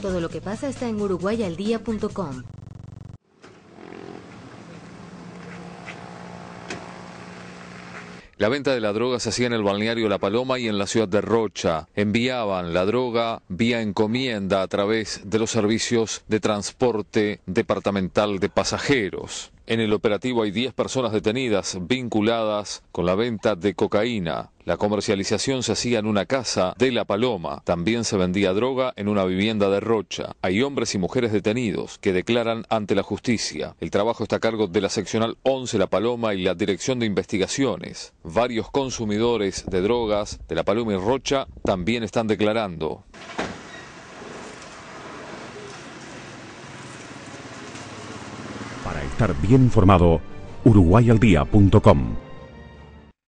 Todo lo que pasa está en uruguayaldía.com. La venta de la droga se hacía en el balneario La Paloma y en la ciudad de Rocha. Enviaban la droga vía encomienda a través de los servicios de transporte departamental de pasajeros. En el operativo hay 10 personas detenidas vinculadas con la venta de cocaína. La comercialización se hacía en una casa de La Paloma. También se vendía droga en una vivienda de Rocha. Hay hombres y mujeres detenidos que declaran ante la justicia. El trabajo está a cargo de la seccional 11 La Paloma y la Dirección de Investigaciones. Varios consumidores de drogas de La Paloma y Rocha también están declarando. Para estar bien informado, uruguayaldía.com.